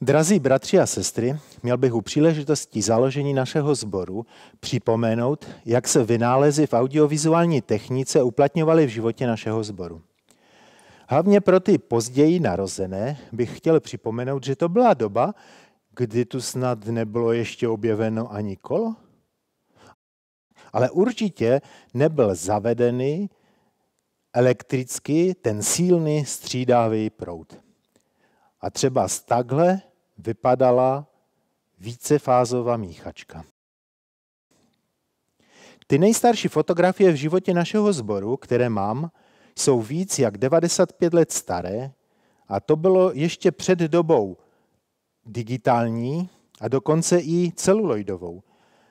Drazí bratři a sestry, měl bych u příležitosti založení našeho sboru připomenout, jak se vynálezy v audiovizuální technice uplatňovaly v životě našeho sboru. Hlavně pro ty později narozené bych chtěl připomenout, že to byla doba, kdy tu snad nebylo ještě objeveno ani kolo. Ale určitě nebyl zavedený elektricky ten sílný střídavý proud. A třeba z takhle vypadala vícefázová míchačka. Ty nejstarší fotografie v životě našeho sboru, které mám, jsou víc jak 95 let staré a to bylo ještě před dobou digitální a dokonce i celuloidovou.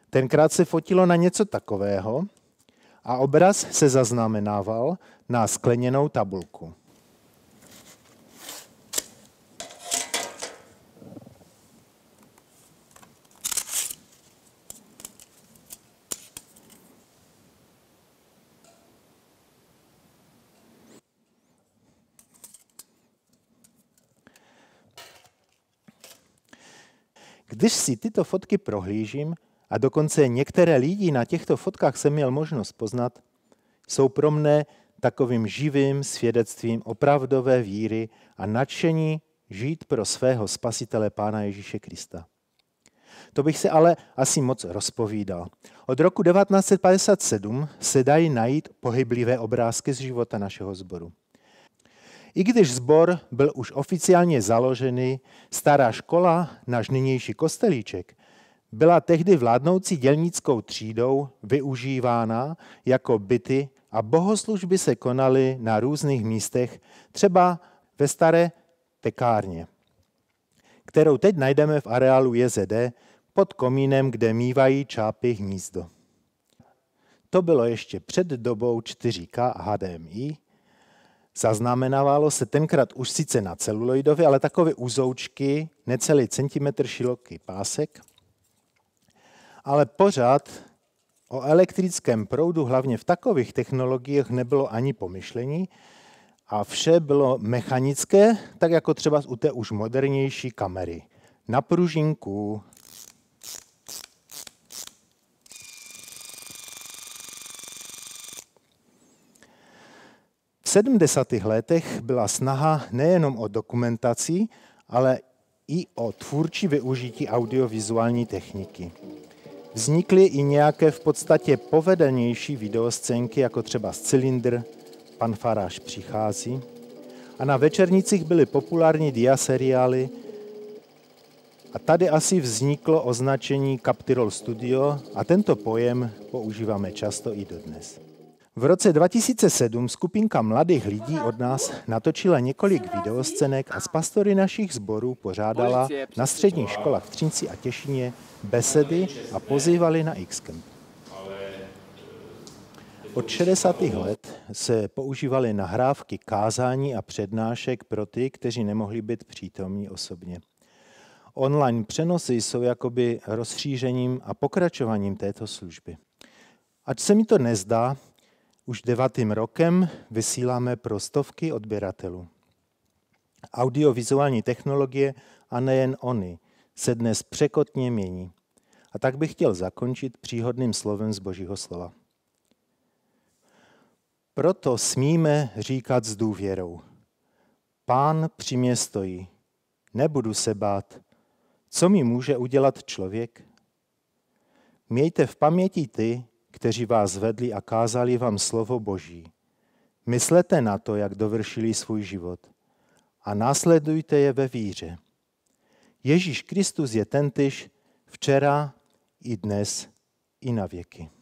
Tenkrát se fotilo na něco takového a obraz se zaznamenával na skleněnou tabulku. Když si tyto fotky prohlížím, a dokonce některé lidi na těchto fotkách jsem měl možnost poznat, jsou pro mne takovým živým svědectvím opravdové víry a nadšení žít pro svého spasitele Pána Ježíše Krista. To bych se ale asi moc rozpovídal. Od roku 1957 se dají najít pohyblivé obrázky z života našeho sboru. I když zbor byl už oficiálně založený, stará škola, náš nynější kostelíček, byla tehdy vládnoucí dělnickou třídou využívána jako byty a bohoslužby se konaly na různých místech, třeba ve staré pekárně, kterou teď najdeme v areálu JZD pod komínem, kde mívají čápy hnízdo. To bylo ještě před dobou 4K a HDMI, Zaznamenávalo se tenkrát už sice na celuloidově, ale takové úzoučky, necelý centimetr široký pásek, ale pořád o elektrickém proudu, hlavně v takových technologiích, nebylo ani pomyšlení a vše bylo mechanické, tak jako třeba u té už modernější kamery. Na pružinku, 70. letech byla snaha nejenom o dokumentaci, ale i o tvůrčí využití audiovizuální techniky. Vznikly i nějaké v podstatě povedenější videoscénky, jako třeba Cylindr, Pan Faráš přichází. A na večernicích byly populární diaseriály, a tady asi vzniklo označení Captirol Studio a tento pojem používáme často i dodnes. V roce 2007 skupinka mladých lidí od nás natočila několik videoscenek a z pastory našich sborů pořádala na středních školách v Třinci a Těšině besedy a pozývali na x -camp. Od 60. let se používaly nahrávky kázání a přednášek pro ty, kteří nemohli být přítomní osobně. Online přenosy jsou jakoby rozšířením a pokračováním této služby. Ať se mi to nezdá, už devátým rokem vysíláme pro stovky odběratelů. Audiovizuální technologie a nejen ony se dnes překotně mění. A tak bych chtěl zakončit příhodným slovem z Božího slova. Proto smíme říkat s důvěrou. Pán při mě stojí, nebudu se bát. Co mi může udělat člověk? Mějte v paměti ty, kteří vás vedli a kázali vám slovo Boží. Myslete na to, jak dovršili svůj život a následujte je ve víře. Ježíš Kristus je tentyž včera i dnes i na věky.